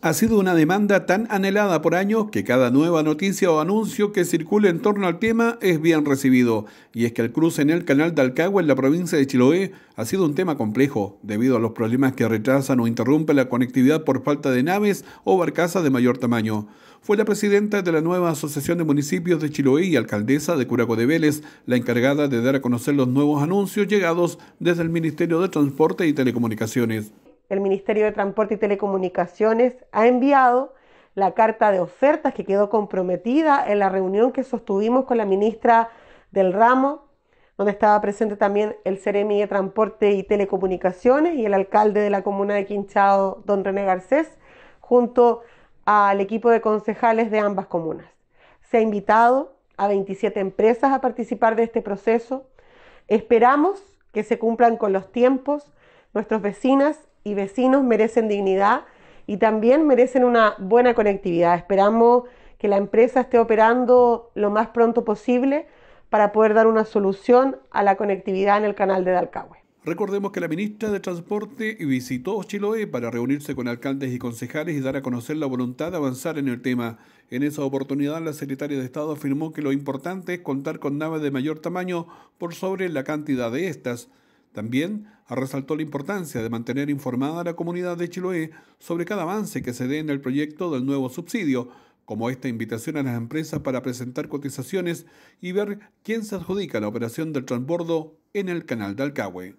ha sido una demanda tan anhelada por años que cada nueva noticia o anuncio que circule en torno al tema es bien recibido. Y es que el cruce en el canal de Alcagua en la provincia de Chiloé ha sido un tema complejo, debido a los problemas que retrasan o interrumpen la conectividad por falta de naves o barcazas de mayor tamaño. Fue la presidenta de la nueva Asociación de Municipios de Chiloé y alcaldesa de Curaco de Vélez la encargada de dar a conocer los nuevos anuncios llegados desde el Ministerio de Transporte y Telecomunicaciones el Ministerio de Transporte y Telecomunicaciones ha enviado la carta de ofertas que quedó comprometida en la reunión que sostuvimos con la ministra del ramo, donde estaba presente también el Ceremi de Transporte y Telecomunicaciones y el alcalde de la comuna de Quinchado, don René Garcés, junto al equipo de concejales de ambas comunas. Se ha invitado a 27 empresas a participar de este proceso. Esperamos que se cumplan con los tiempos Nuestros vecinas y vecinos merecen dignidad y también merecen una buena conectividad. Esperamos que la empresa esté operando lo más pronto posible para poder dar una solución a la conectividad en el canal de Dalcahue. Recordemos que la ministra de Transporte visitó Chiloé para reunirse con alcaldes y concejales y dar a conocer la voluntad de avanzar en el tema. En esa oportunidad, la secretaria de Estado afirmó que lo importante es contar con naves de mayor tamaño por sobre la cantidad de estas. También resaltó la importancia de mantener informada a la comunidad de Chiloé sobre cada avance que se dé en el proyecto del nuevo subsidio, como esta invitación a las empresas para presentar cotizaciones y ver quién se adjudica la operación del transbordo en el canal de Alcahue.